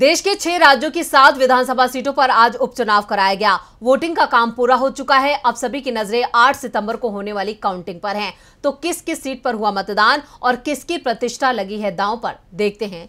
देश के छह राज्यों की सात विधानसभा सीटों पर आज उपचुनाव कराया गया वोटिंग का काम पूरा हो चुका है अब सभी की नजरें 8 सितंबर को होने वाली काउंटिंग पर हैं तो किस किस सीट पर हुआ मतदान और किसकी प्रतिष्ठा लगी है दांव पर देखते हैं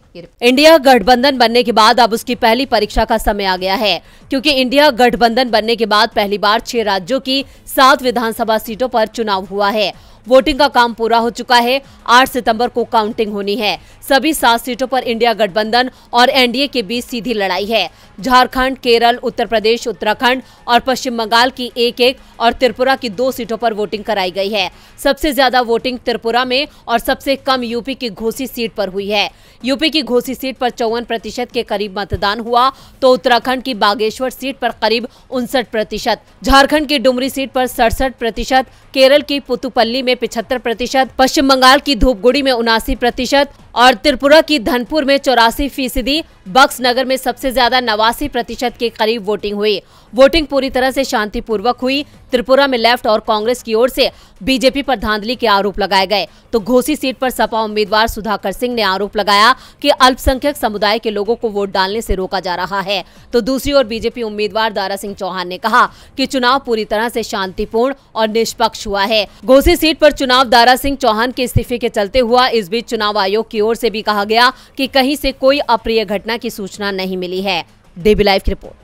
इंडिया गठबंधन बनने के बाद अब उसकी पहली परीक्षा का समय आ गया है क्योंकि इंडिया गठबंधन बनने के बाद पहली बार छह राज्यों की सात विधानसभा सीटों पर चुनाव हुआ है वोटिंग का काम पूरा हो चुका है आठ सितम्बर को काउंटिंग होनी है सभी सात सीटों पर इंडिया गठबंधन और एनडीए के बीच सीधी लड़ाई है झारखंड केरल उत्तर प्रदेश उत्तराखंड और पश्चिम बंगाल की एक एक और त्रिपुरा की दो सीटों पर वोटिंग कराई गई है सबसे ज्यादा वोटिंग त्रिपुरा में और सबसे कम यूपी की घोसी सीट पर हुई है यूपी की घोसी सीट पर चौवन प्रतिशत के करीब मतदान हुआ तो उत्तराखंड की बागेश्वर सीट पर करीब उनसठ प्रतिशत झारखंड की डुमरी सीट पर सड़सठ प्रतिशत केरल की पुतुपल्ली में में पिछहत्तर प्रतिशत पश्चिम बंगाल की धूपगुड़ी में उनासी प्रतिशत और त्रिपुरा की धनपुर में चौरासी फीसदी बक्स नगर में सबसे ज्यादा नवासी प्रतिशत के करीब वोटिंग हुई वोटिंग पूरी तरह से शांतिपूर्वक हुई त्रिपुरा में लेफ्ट और कांग्रेस की ओर से बीजेपी पर धांधली के आरोप लगाए गए तो घोसी सीट पर सपा उम्मीदवार सुधाकर सिंह ने आरोप लगाया कि अल्पसंख्यक समुदाय के लोगों को वोट डालने से रोका जा रहा है तो दूसरी ओर बीजेपी उम्मीदवार दारा सिंह चौहान ने कहा कि चुनाव पूरी तरह से शांतिपूर्ण और निष्पक्ष हुआ है घोसी सीट पर चुनाव दारा सिंह चौहान के इस्तीफे के चलते हुआ इस बीच चुनाव आयोग की ओर से भी कहा गया कि कहीं से कोई अप्रिय घटना की सूचना नहीं मिली है डेबी लाइव की रिपोर्ट